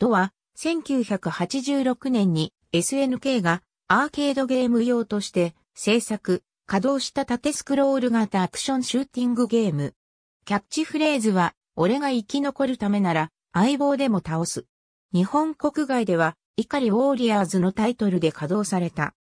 とは、1986年に SNK がアーケードゲーム用として制作、稼働した縦スクロール型アクションシューティングゲーム。キャッチフレーズは、俺が生き残るためなら相棒でも倒す。日本国外では、怒りウォーリアーズのタイトルで稼働された。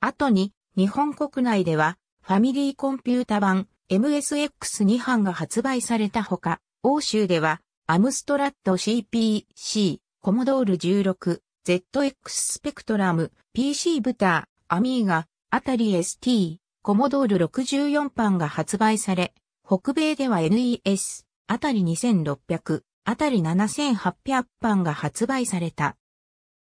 後に、日本国内では、ファミリーコンピュータ版 MSX2 版が発売されたほか、欧州では、アムストラッド CPC、コモドール 16ZX スペクトラム PC ブターアミーガあたり ST コモドール64版が発売され、北米では NES あたり2600あたり7800版が発売された。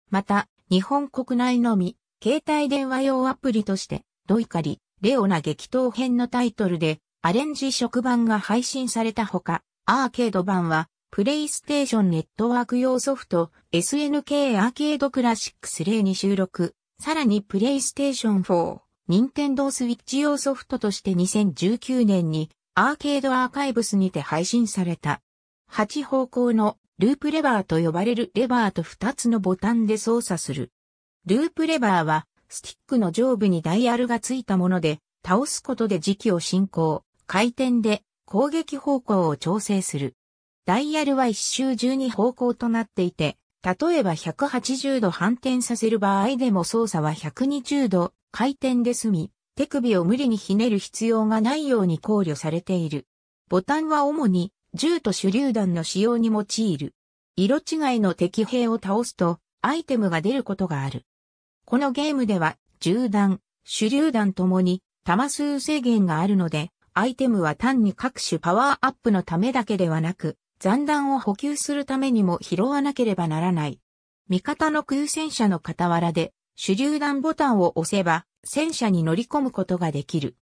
また、日本国内のみ、携帯電話用アプリとして、ドイカリ、レオナ激闘編のタイトルで、アレンジ食版が配信されたほか、アーケード版は、プレイステーションネットワーク用ソフト SNK アーケードクラシックス例に収録、さらにプレイステーション4、任天堂スイッチ用ソフトとして2019年にアーケードアーカイブスにて配信された。8方向のループレバーと呼ばれるレバーと2つのボタンで操作する。ループレバーはスティックの上部にダイヤルがついたもので倒すことで時期を進行、回転で攻撃方向を調整する。ダイヤルは一周12方向となっていて、例えば180度反転させる場合でも操作は120度回転で済み、手首を無理にひねる必要がないように考慮されている。ボタンは主に銃と手榴弾の使用に用いる。色違いの敵兵を倒すとアイテムが出ることがある。このゲームでは銃弾、手榴弾ともに弾数制限があるので、アイテムは単に各種パワーアップのためだけではなく、残弾を補給するためにも拾わなければならない。味方の空戦車の傍らで手榴弾ボタンを押せば戦車に乗り込むことができる。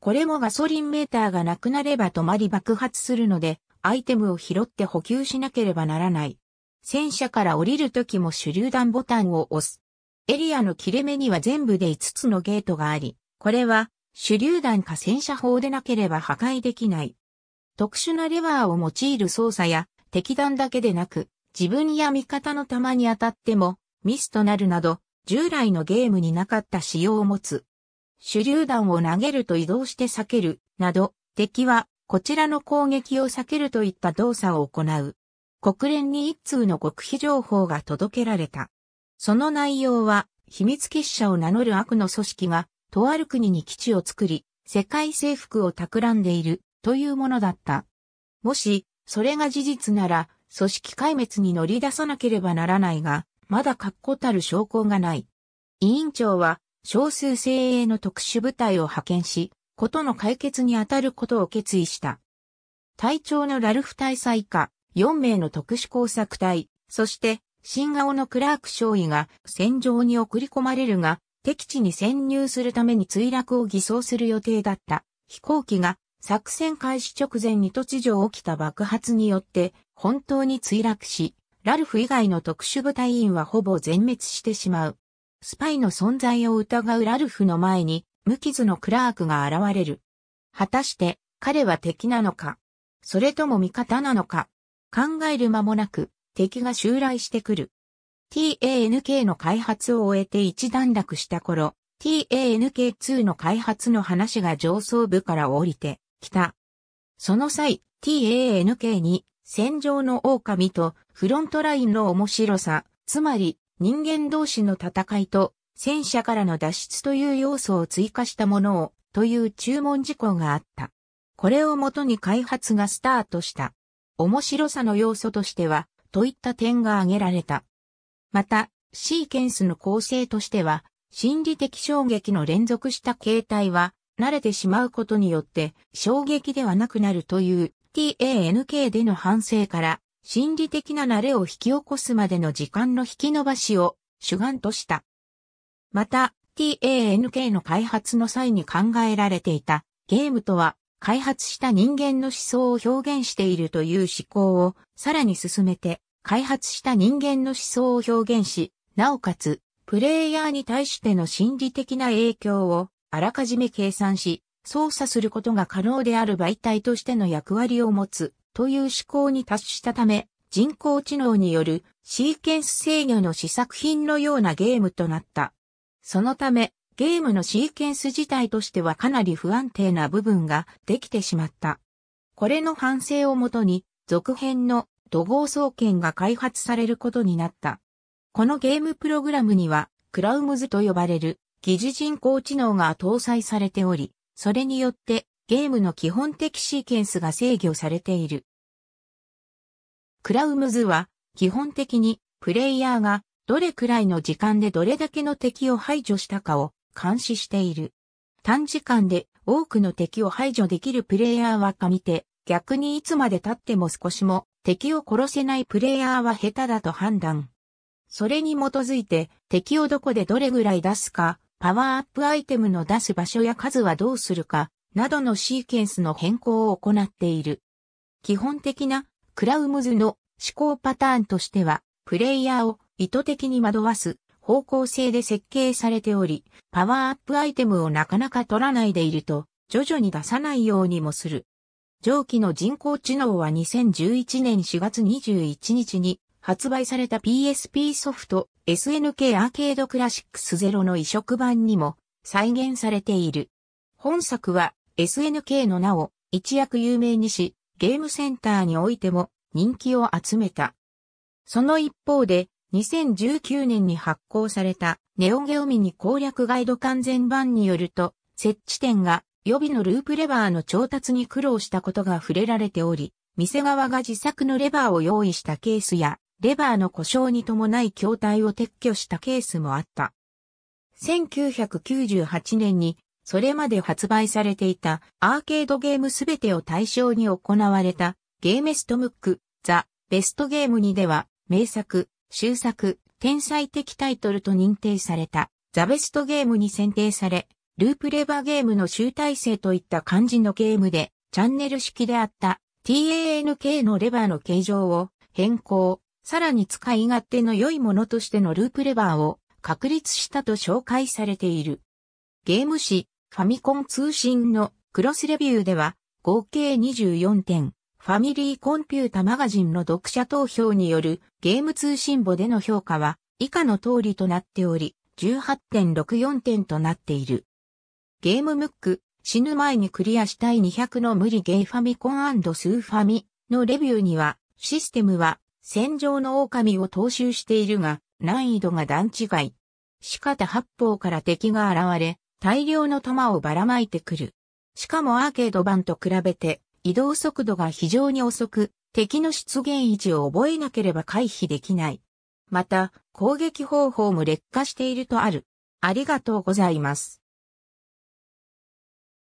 これもガソリンメーターがなくなれば止まり爆発するのでアイテムを拾って補給しなければならない。戦車から降りるときも手榴弾ボタンを押す。エリアの切れ目には全部で5つのゲートがあり、これは手榴弾か戦車砲でなければ破壊できない。特殊なレバーを用いる操作や、敵弾だけでなく、自分や味方の弾に当たっても、ミスとなるなど、従来のゲームになかった仕様を持つ。手榴弾を投げると移動して避ける、など、敵は、こちらの攻撃を避けるといった動作を行う。国連に一通の極秘情報が届けられた。その内容は、秘密結社を名乗る悪の組織が、とある国に基地を作り、世界征服を企んでいるというものだった。もし、それが事実なら、組織壊滅に乗り出さなければならないが、まだ確固たる証拠がない。委員長は、少数精鋭の特殊部隊を派遣し、ことの解決に当たることを決意した。隊長のラルフ大佐以下、4名の特殊工作隊、そして、新顔のクラーク少尉が戦場に送り込まれるが、敵地に潜入するために墜落を偽装する予定だった飛行機が作戦開始直前に突如起きた爆発によって本当に墜落し、ラルフ以外の特殊部隊員はほぼ全滅してしまう。スパイの存在を疑うラルフの前に無傷のクラークが現れる。果たして彼は敵なのかそれとも味方なのか考える間もなく敵が襲来してくる。TANK の開発を終えて一段落した頃、TANK2 の開発の話が上層部から降りて、来た。その際、TANK に、戦場の狼とフロントラインの面白さ、つまり人間同士の戦いと戦車からの脱出という要素を追加したものをという注文事項があった。これをもとに開発がスタートした。面白さの要素としては、といった点が挙げられた。また、シーケンスの構成としては、心理的衝撃の連続した形態は、慣れてしまうことによって衝撃ではなくなるという TANK での反省から心理的な慣れを引き起こすまでの時間の引き延ばしを主眼とした。また TANK の開発の際に考えられていたゲームとは開発した人間の思想を表現しているという思考をさらに進めて開発した人間の思想を表現し、なおかつプレイヤーに対しての心理的な影響をあらかじめ計算し、操作することが可能である媒体としての役割を持つという思考に達したため、人工知能によるシーケンス制御の試作品のようなゲームとなった。そのため、ゲームのシーケンス自体としてはかなり不安定な部分ができてしまった。これの反省をもとに、続編の土豪総研が開発されることになった。このゲームプログラムには、クラウムズと呼ばれる疑似人工知能が搭載されており、それによってゲームの基本的シーケンスが制御されている。クラウムズは基本的にプレイヤーがどれくらいの時間でどれだけの敵を排除したかを監視している。短時間で多くの敵を排除できるプレイヤーは神て、逆にいつまで経っても少しも敵を殺せないプレイヤーは下手だと判断。それに基づいて敵をどこでどれぐらい出すかパワーアップアイテムの出す場所や数はどうするか、などのシーケンスの変更を行っている。基本的なクラウムズの思考パターンとしては、プレイヤーを意図的に惑わす方向性で設計されており、パワーアップアイテムをなかなか取らないでいると、徐々に出さないようにもする。上記の人工知能は2011年4月21日に発売された PSP ソフト SNK アーケードクラシックスゼロの移植版にも再現されている。本作は SNK の名を一躍有名にし、ゲームセンターにおいても人気を集めた。その一方で、2019年に発行されたネオゲオミニ攻略ガイド完全版によると、設置点が予備のループレバーの調達に苦労したことが触れられており、店側が自作のレバーを用意したケースや、レバーの故障に伴い筐体を撤去したケースもあった。1998年に、それまで発売されていたアーケードゲームすべてを対象に行われたゲームストムック、ザ・ベストゲームにでは、名作、終作、天才的タイトルと認定された、ザ・ベストゲームに選定され、ループレバーゲームの集大成といった感じのゲームで、チャンネル式であった TANK のレバーの形状を変更、さらに使い勝手の良いものとしてのループレバーを確立したと紹介されている。ゲーム誌、ファミコン通信のクロスレビューでは、合計24点、ファミリーコンピュータマガジンの読者投票によるゲーム通信簿での評価は以下の通りとなっており、18.64点となっている。ゲームムック、死ぬ前にクリアしたい200の無理ゲーファミコンスーファミのレビューには、システムは戦場の狼を踏襲しているが、難易度が段違い。仕方八方から敵が現れ、大量の弾をばらまいてくる。しかもアーケード版と比べて、移動速度が非常に遅く、敵の出現位置を覚えなければ回避できない。また、攻撃方法も劣化しているとある。ありがとうございます。